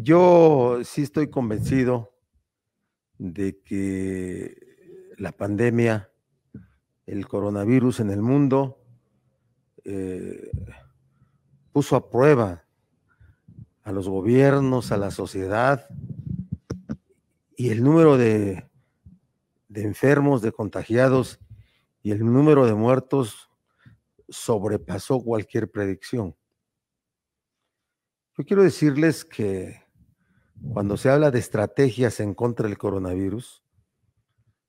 Yo sí estoy convencido de que la pandemia, el coronavirus en el mundo, eh, puso a prueba a los gobiernos, a la sociedad, y el número de, de enfermos, de contagiados y el número de muertos sobrepasó cualquier predicción. Yo quiero decirles que cuando se habla de estrategias en contra del coronavirus,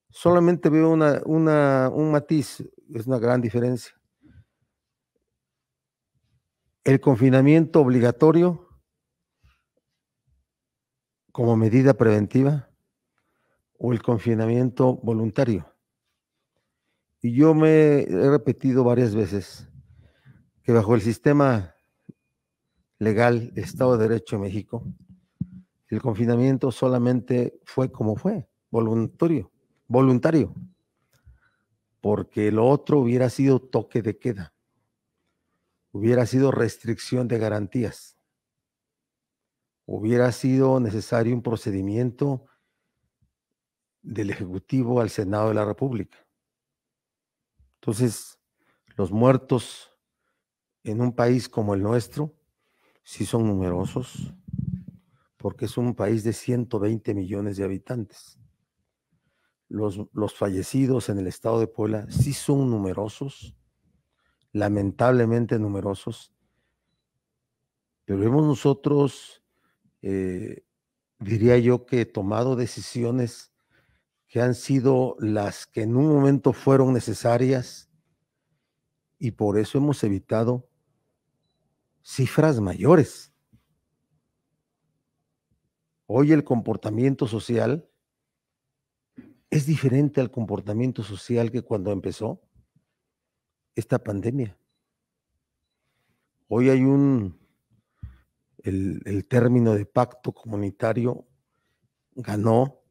solamente veo un matiz, es una gran diferencia. El confinamiento obligatorio como medida preventiva o el confinamiento voluntario. Y yo me he repetido varias veces que bajo el sistema legal de Estado de Derecho de México, el confinamiento solamente fue como fue, voluntario, voluntario, porque lo otro hubiera sido toque de queda, hubiera sido restricción de garantías, hubiera sido necesario un procedimiento del Ejecutivo al Senado de la República. Entonces, los muertos en un país como el nuestro, sí son numerosos, porque es un país de 120 millones de habitantes. Los, fallecidos en el estado de Puebla sí son numerosos, lamentablemente numerosos, pero hemos nosotros, eh, diría yo, que tomado decisiones que han sido las que en un momento fueron necesarias y por eso hemos evitado cifras mayores. Hoy el comportamiento social es diferente al comportamiento social que cuando empezó esta pandemia. Hoy hay un, el, término de pacto comunitario ganó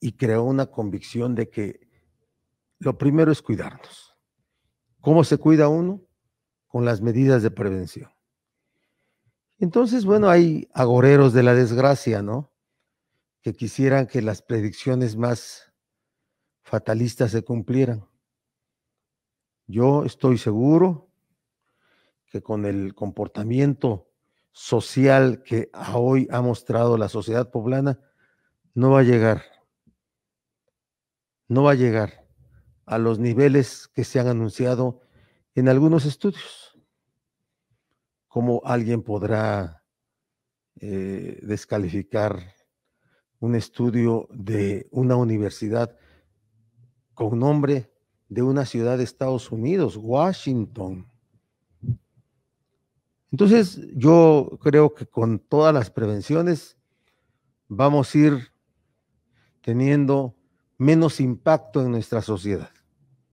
y creó una convicción de que lo primero es cuidarnos. ¿Cómo se cuida uno? Con las medidas de prevención. Entonces, bueno, hay agoreros de la desgracia, ¿no? Que quisieran que las predicciones más fatalistas se cumplieran. Yo estoy seguro que con el comportamiento social que hoy ha mostrado la sociedad poblana, no va a llegar, no va a llegar a los niveles que se han anunciado en algunos estudios. ¿Cómo alguien podrá eh, descalificar un estudio de una universidad con nombre de una ciudad de Estados Unidos, Washington? Entonces, yo creo que con todas las prevenciones vamos a ir teniendo menos impacto en nuestra sociedad.